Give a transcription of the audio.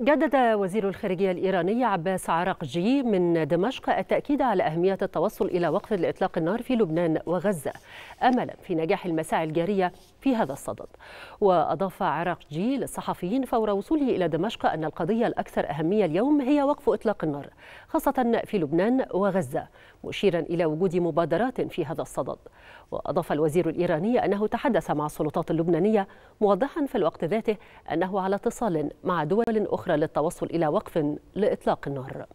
جدد وزير الخارجية الإيراني عباس عراقجي من دمشق التأكيد على أهمية التوصل إلى وقف لإطلاق النار في لبنان وغزة أملا في نجاح المساعي الجارية في هذا الصدد وأضاف عراقجي للصحفيين فور وصوله إلى دمشق أن القضية الأكثر أهمية اليوم هي وقف إطلاق النار خاصة في لبنان وغزة مشيرا إلى وجود مبادرات في هذا الصدد وأضاف الوزير الإيراني أنه تحدث مع السلطات اللبنانية موضحا في الوقت ذاته أنه على اتصال مع دول أخرى للتوصل إلى وقف لإطلاق النار